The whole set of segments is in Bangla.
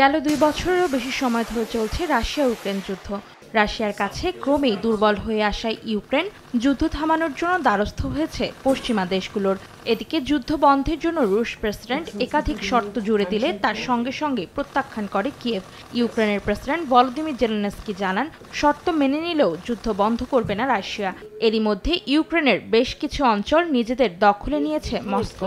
গেল দুই বছরেরও বেশি সময় ধরে চলছে রাশিয়া ইউক্রেন যুদ্ধ রাশিয়ার কাছে ক্রমেই দুর্বল হয়ে আসায় ইউক্রেন যুদ্ধ থামানোর জন্য দ্বারস্থ হয়েছে পশ্চিমা দেশগুলোর এদিকে যুদ্ধ বন্ধের জন্য রুশ প্রেসিডেন্ট একাধিক শর্ত জুড়ে দিলে তার সঙ্গে সঙ্গে প্রত্যাখ্যান করে কিয়েভ ইউক্রেনের প্রেসিডেন্ট ভলোদিমির জেলেনস্কি জানান শর্ত মেনে নিলেও যুদ্ধ বন্ধ করবে না রাশিয়া এরই মধ্যে ইউক্রেনের বেশ কিছু অঞ্চল নিজেদের দখলে নিয়েছে মস্কো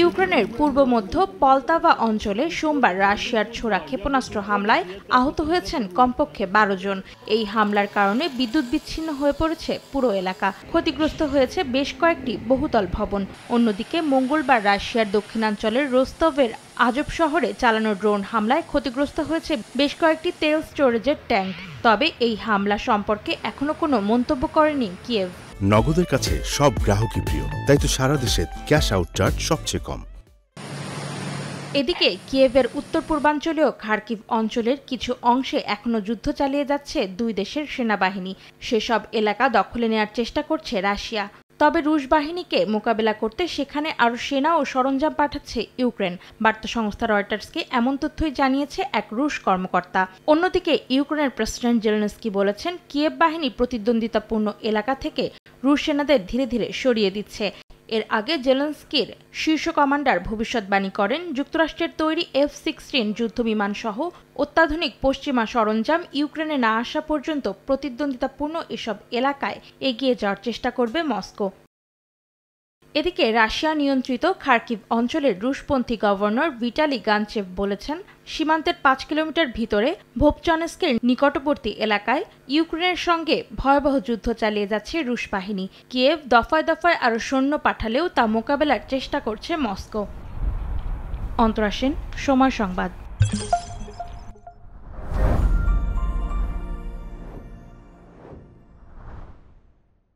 ইউক্রেনের পূর্ব মধ্য পলতাভা অঞ্চলে সোমবার রাশিয়ার ছোড়া ক্ষেপণাস্ত্র হামলায় আহত হয়েছেন কমপক্ষে বারো জন এই হামলার কারণে বিদ্যুৎ বিচ্ছিন্ন হয়ে পড়েছে পুরো এলাকা ক্ষতিগ্রস্ত হয়েছে বেশ কয়েকটি বহুতল ভবন অন্যদিকে মঙ্গলবার রাশিয়ার দক্ষিণাঞ্চলের রোস্তভের আজব শহরে চালানো ড্রোন হামলায় ক্ষতিগ্রস্ত হয়েছে বেশ কয়েকটি তেল স্টোরেজের ট্যাঙ্ক তবে এই হামলা সম্পর্কে এখনো কোনো মন্তব্য করেনি কিয়েভ নগদের কাছে সব গ্রাহকই প্রিয় তাই তো সারা দেশে ক্যাশ আউট চার্জ সবচেয়ে কম এদিকে কিয়েভের উত্তর পূর্বাঞ্চলীয় খার্কিব অঞ্চলের কিছু অংশে এখনও যুদ্ধ চালিয়ে যাচ্ছে দুই দেশের সেনাবাহিনী সেসব এলাকা দখলে নেয়ার চেষ্টা করছে রাশিয়া তবে রুশ বাহিনীকে মোকাবেলা করতে সেখানে আরও সেনা ও সরঞ্জাম পাঠাচ্ছে ইউক্রেন বার্তা সংস্থা রয়টার্সকে এমন তথ্যই জানিয়েছে এক রুশ কর্মকর্তা অন্যদিকে ইউক্রেনের প্রেসিডেন্ট জেলেনস্কি বলেছেন কিয়েভ বাহিনী প্রতিদ্বন্দ্বিতাপূর্ণ এলাকা থেকে রুশ সেনাদের ধীরে ধীরে সরিয়ে দিচ্ছে এর আগে জেলেন্সকির শীর্ষ কমান্ডার ভবিষ্যৎবাণী করেন যুক্তরাষ্ট্রের তৈরি এফ সিক্সটিন যুদ্ধবিমান সহ অত্যাধুনিক পশ্চিমা সরঞ্জাম ইউক্রেনে না আসা পর্যন্ত প্রতিদ্বন্দ্বিতাপূর্ণ এসব এলাকায় এগিয়ে যাওয়ার চেষ্টা করবে মস্কো এদিকে রাশিয়া নিয়ন্ত্রিত খার্কিভ অঞ্চলের রুশপন্থী গভর্নর ভিটালি গানচেভ বলেছেন সীমান্তের পাঁচ কিলোমিটার ভিতরে ভোপচনেস্কের নিকটবর্তী এলাকায় ইউক্রেনের সঙ্গে ভয়াবহ যুদ্ধ চালিয়ে যাচ্ছে রুশ বাহিনী কিয়েভ দফায় দফায় আরও সৈন্য পাঠালেও তা মোকাবেলার চেষ্টা করছে মস্কো অন্তরাসেন সময় সংবাদ